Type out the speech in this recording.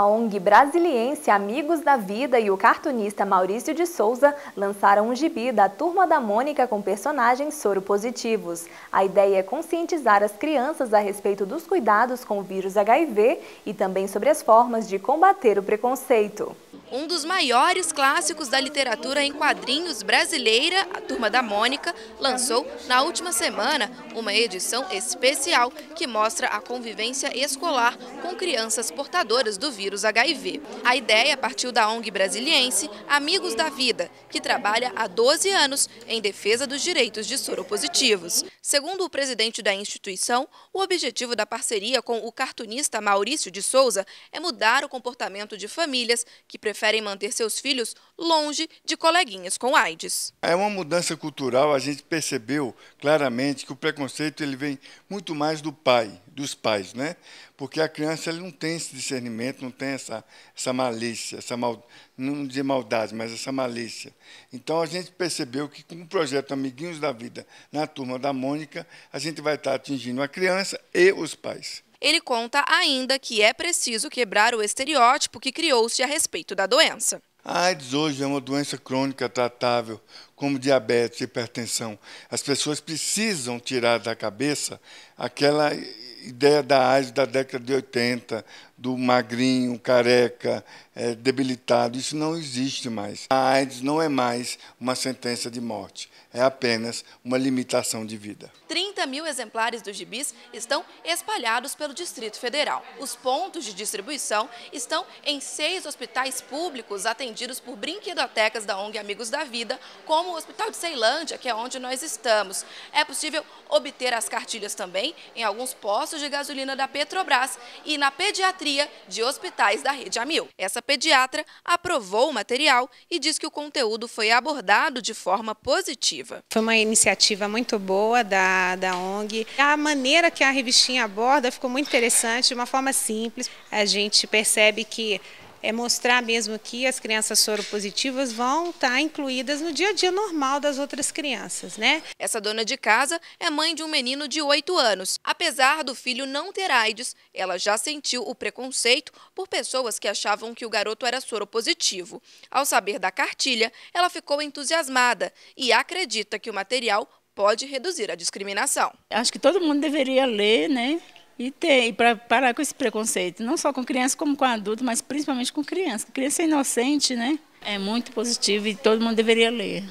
A ONG brasiliense Amigos da Vida e o cartunista Maurício de Souza lançaram um gibi da Turma da Mônica com personagens soropositivos. A ideia é conscientizar as crianças a respeito dos cuidados com o vírus HIV e também sobre as formas de combater o preconceito. Um dos maiores clássicos da literatura em quadrinhos brasileira, a Turma da Mônica, lançou na última semana uma edição especial que mostra a convivência escolar com crianças portadoras do vírus vírus HIV. A ideia partiu da ONG brasiliense Amigos da Vida, que trabalha há 12 anos em defesa dos direitos de soropositivos. Segundo o presidente da instituição, o objetivo da parceria com o cartunista Maurício de Souza é mudar o comportamento de famílias que preferem manter seus filhos longe de coleguinhas com AIDS. É uma mudança cultural, a gente percebeu claramente que o preconceito ele vem muito mais do pai, dos pais, né? Porque a criança ele não tem esse discernimento, não tem essa, essa malícia, essa mal, não dizer maldade, mas essa malícia. Então a gente percebeu que com o projeto Amiguinhos da Vida na turma da Mônica, a gente vai estar atingindo a criança e os pais. Ele conta ainda que é preciso quebrar o estereótipo que criou-se a respeito da doença. A AIDS hoje é uma doença crônica tratável, como diabetes, hipertensão. As pessoas precisam tirar da cabeça aquela ideia da AIDS da década de 80, do magrinho, careca, é, debilitado, isso não existe mais. A AIDS não é mais uma sentença de morte, é apenas uma limitação de vida. 30 30 mil exemplares dos gibis estão espalhados pelo Distrito Federal. Os pontos de distribuição estão em seis hospitais públicos atendidos por brinquedotecas da ONG Amigos da Vida, como o Hospital de Ceilândia, que é onde nós estamos. É possível obter as cartilhas também em alguns postos de gasolina da Petrobras e na pediatria de hospitais da Rede Amil. Essa pediatra aprovou o material e diz que o conteúdo foi abordado de forma positiva. Foi uma iniciativa muito boa da, da da ONG. A maneira que a revistinha aborda ficou muito interessante, de uma forma simples. A gente percebe que é mostrar mesmo que as crianças soropositivas vão estar tá incluídas no dia a dia normal das outras crianças, né? Essa dona de casa é mãe de um menino de 8 anos. Apesar do filho não ter AIDS, ela já sentiu o preconceito por pessoas que achavam que o garoto era soropositivo. Ao saber da cartilha, ela ficou entusiasmada e acredita que o material pode reduzir a discriminação. Acho que todo mundo deveria ler, né? E tem, para parar com esse preconceito, não só com criança como com adulto, mas principalmente com criança. Criança é inocente, né? É muito positivo e todo mundo deveria ler.